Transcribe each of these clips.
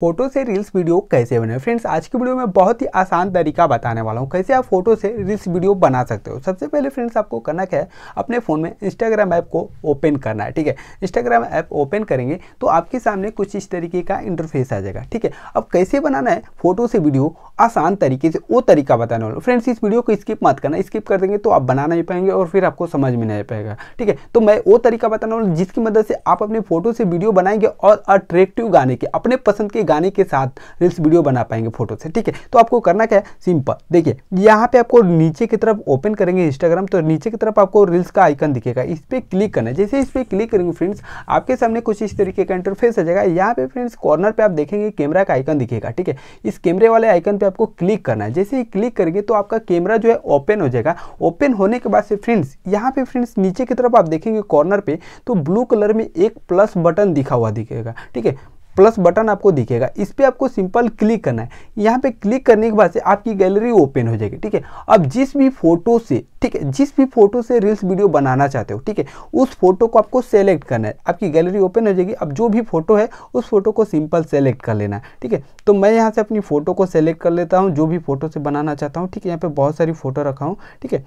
photo से reels video कैसे बनाए फ्रेंड्स आज की वीडियो में बहुत ही आसान तरीका बताने वाला हूँ कैसे आप फोटो से रील्स वीडियो बना सकते हो सबसे पहले फ्रेंड्स आपको करना क्या है अपने फ़ोन में इंस्टाग्राम ऐप को ओपन करना है ठीक है इंस्टाग्राम ऐप ओपन करेंगे तो आपके सामने कुछ इस तरीके का इंटरफेस आ जाएगा ठीक है अब कैसे बनाना है फोटो से वीडियो आसान तरीके से वो तरीका बताने वाला फ्रेंड्स इस वीडियो को स्किप मत करना स्किप कर देंगे तो आप बना नहीं पाएंगे और फिर आपको समझ में नहीं पाएगा ठीक है तो मैं वो तरीका बताने वाला जिसकी मदद से आप अपने फोटो से वीडियो बनाएंगे और अट्रैक्टिव गाने के अपने पसंद के गाने के साथ रील्स वीडियो बना पाएंगे फोटो से ठीक है तो आपको करना क्या है सिंपल देखिए यहाँ पे आपको नीचे की तरफ ओपन करेंगे इंस्टाग्राम तो नीचे की तरफ आपको रील्स का आइकन दिखेगा इस पर क्लिक करना है जैसे इस पर क्लिक करेंगे फ्रेंड्स आपके सामने कुछ इस तरीके का इंटरफेस आ जाएगा यहाँ पे फ्रेंड्स कॉर्नर पर आप देखेंगे कैमरा का आइकन दिखेगा ठीक है इस कैमरे वाले आइकन पे आपको क्लिक करना है जैसे ही क्लिक करेंगे तो आपका कैमरा जो है ओपन हो जाएगा ओपन होने के बाद से फ्रेंड्स यहाँ पे फ्रेंड्स नीचे की तरफ आप देखेंगे कॉर्नर पे तो ब्लू कलर में एक प्लस बटन दिखा हुआ दिखेगा ठीक है प्लस बटन आपको दिखेगा इस पर आपको सिंपल क्लिक करना है यहाँ पे क्लिक करने के बाद से आपकी गैलरी ओपन हो जाएगी ठीक है अब जिस भी फोटो से ठीक है जिस भी फोटो से रील्स वीडियो बनाना चाहते हो ठीक है उस फोटो को आपको सेलेक्ट करना है आपकी गैलरी ओपन हो जाएगी अब जो भी फोटो है उस फोटो को सिंपल सेलेक्ट कर लेना है ठीक है तो मैं यहाँ से अपनी फ़ोटो को सेलेक्ट कर लेता हूँ जो भी फोटो से बनाना चाहता हूँ ठीक है यहाँ पर बहुत सारी फ़ोटो रखा हूँ ठीक है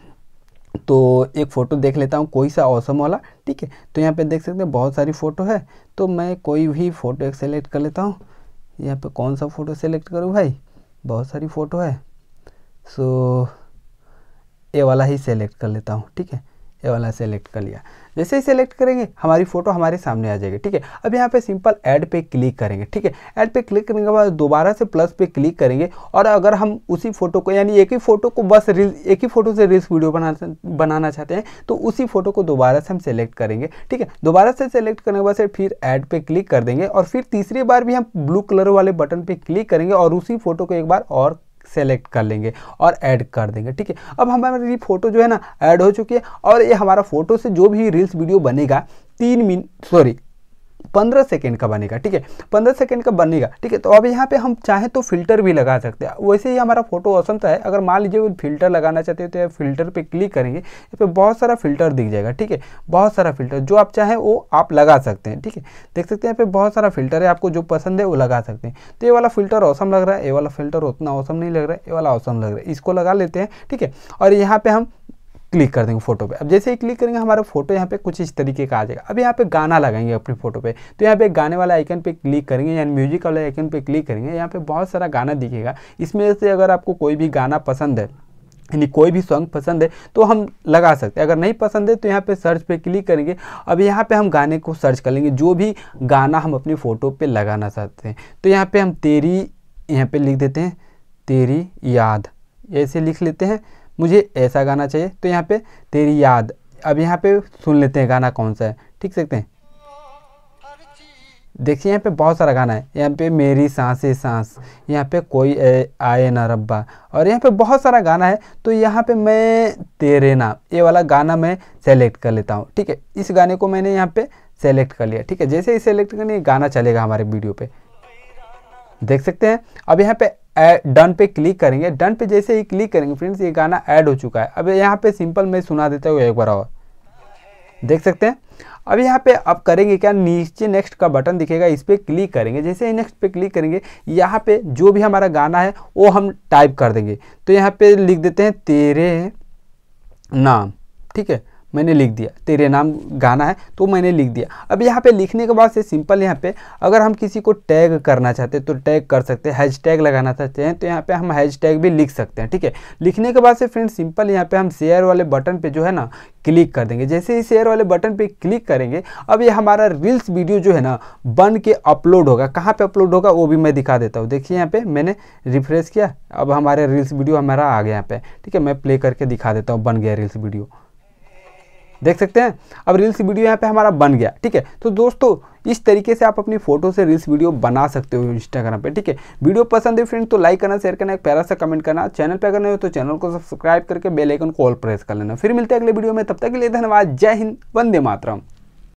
तो एक फ़ोटो देख लेता हूँ कोई सा औसम वाला ठीक है तो यहाँ पे देख सकते हैं बहुत सारी फ़ोटो है तो मैं कोई भी फ़ोटो एक सेलेक्ट कर लेता हूँ यहाँ पे कौन सा फ़ोटो सेलेक्ट करूँ भाई बहुत सारी फ़ोटो है सो ये वाला ही सेलेक्ट कर लेता हूँ ठीक है ये वाला सेलेक्ट कर लिया जैसे ही सेलेक्ट करेंगे हमारी फ़ोटो हमारे सामने आ जाएगी ठीक है अब यहाँ पे सिंपल ऐड पे क्लिक करेंगे ठीक है ऐड पे क्लिक करने के बाद दोबारा से प्लस पे क्लिक करेंगे और अगर हम उसी फ़ोटो को यानी एक ही फ़ोटो को बस रील एक ही फ़ोटो से रील्स वीडियो बना बनाना चाहते हैं तो उसी फ़ोटो को दोबारा से हम सेलेक्ट करेंगे ठीक है दोबारा से सेलेक्ट करने के बाद फिर ऐड पर क्लिक कर देंगे और फिर तीसरी बार भी हम ब्लू कलर वाले बटन पर क्लिक करेंगे और उसी फ़ोटो को एक बार और सेलेक्ट कर लेंगे और ऐड कर देंगे ठीक है अब हमारी फ़ोटो जो है ना ऐड हो चुकी है और ये हमारा फ़ोटो से जो भी रील्स वीडियो बनेगा तीन मिनट सॉरी पंद्रह सेकेंड का बनेगा ठीक है पंद्रह सेकेंड का बनेगा ठीक है तो अब यहाँ पे हम चाहें तो फिल्टर भी लगा सकते हैं वैसे ही हमारा फोटो ऑसम है अगर मान लीजिए फिल्टर लगाना चाहते हो तो फिल्टर पे क्लिक करेंगे इस पर बहुत सारा फिल्टर दिख जाएगा ठीक है बहुत सारा फिल्टर जो आप चाहें वो आप लगा सकते हैं ठीक है देख सकते हैं यहाँ पे बहुत सारा फिल्टर है आपको जो पसंद है वो लगा सकते हैं तो ये वाला फिल्टर औसम लग रहा है ये वाला फिल्टर उतना औसम नहीं लग रहा है ये वाला औसम लग रहा है इसको लगा लेते हैं ठीक है और यहाँ पर हम क्लिक कर देंगे फोटो पे अब जैसे ही क्लिक करेंगे हमारा फोटो यहाँ पे कुछ इस तरीके का आ जाएगा अब यहाँ पे गाना लगाएंगे अपने फोटो पे तो यहाँ पे गाने वाला आइकन पे क्लिक करेंगे यानी म्यूजिक वाले आइकन पे क्लिक करेंगे यहाँ पे बहुत सारा गाना दिखेगा इसमें से अगर आपको कोई भी गाना पसंद है यानी कोई भी सॉन्ग पसंद है तो हम लगा सकते हैं अगर नहीं पसंद है तो यहाँ पे सर्च पे क्लिक करेंगे अब यहाँ पे हम गाने को सर्च कर लेंगे जो भी गाना हम अपनी फ़ोटो पे लगाना चाहते हैं तो यहाँ पे हम तेरी यहाँ पे लिख देते हैं तेरी याद ऐसे लिख लेते हैं मुझे ऐसा गाना चाहिए तो यहाँ पे तेरी याद अब यहाँ पे सुन लेते हैं गाना कौन सा है ठीक सकते हैं देखिए यहाँ पे बहुत सारा गाना है यहाँ पे मेरी सांसें सांस यहाँ पे कोई आए ना रब्बा और यहाँ पे बहुत सारा गाना है तो यहाँ पे मैं तेरे नाम ये वाला गाना मैं सेलेक्ट कर लेता हूँ ठीक है इस गाने को मैंने यहाँ पे सेलेक्ट कर लिया ठीक है जैसे ही सेलेक्ट करनी गाना चलेगा हमारे वीडियो पे देख सकते हैं अब यहाँ पे डन पे क्लिक करेंगे डन पे जैसे ही क्लिक करेंगे फ्रेंड्स ये गाना ऐड हो चुका है अब यहाँ पे सिंपल मैं सुना देता हूँ एक बार और देख सकते हैं अब यहाँ पे आप करेंगे क्या नीचे नेक्स्ट का बटन दिखेगा इस पर क्लिक करेंगे जैसे ही नेक्स्ट पे क्लिक करेंगे यहाँ पे जो भी हमारा गाना है वो हम टाइप कर देंगे तो यहाँ पे लिख देते हैं तेरे नाम ठीक है मैंने लिख दिया तेरे नाम गाना है तो मैंने लिख दिया अब यहाँ पे लिखने के बाद से सिंपल यहाँ पे अगर हम किसी को टैग करना चाहते हैं तो टैग कर सकते हैं हैज टैग लगाना चाहते हैं तो यहाँ पे हम हैज टैग भी लिख सकते हैं ठीक है लिखने के बाद से फ्रेंड सिंपल यहाँ पे हम शेयर वाले बटन पे जो है ना क्लिक कर देंगे जैसे ही शेयर वाले बटन पर क्लिक करेंगे अब ये हमारा रील्स वीडियो जो है ना बन के अपलोड होगा कहाँ पर अपलोड होगा वो भी मैं दिखा देता हूँ देखिए यहाँ पर मैंने रिफ्रेश किया अब हमारे रील्स वीडियो हमारा आ गया यहाँ पे ठीक है मैं प्ले करके दिखा देता हूँ बन गया रील्स वीडियो देख सकते हैं अब रील्स वीडियो यहाँ पे हमारा बन गया ठीक है तो दोस्तों इस तरीके से आप अपनी फोटो से रील्स वीडियो बना सकते हो इंस्टाग्राम पे ठीक है वीडियो पसंद है फ्रेंड तो लाइक करना शेयर करना एक प्यारा सा कमेंट करना चैनल पे अगर नहीं हो तो चैनल को सब्सक्राइब करके बेल आइकन को ऑल प्रेस कर लेना फिर मिलते हैं अगले वीडियो में तब तक के लिए धन्यवाद जय हिंद वंदे मातरम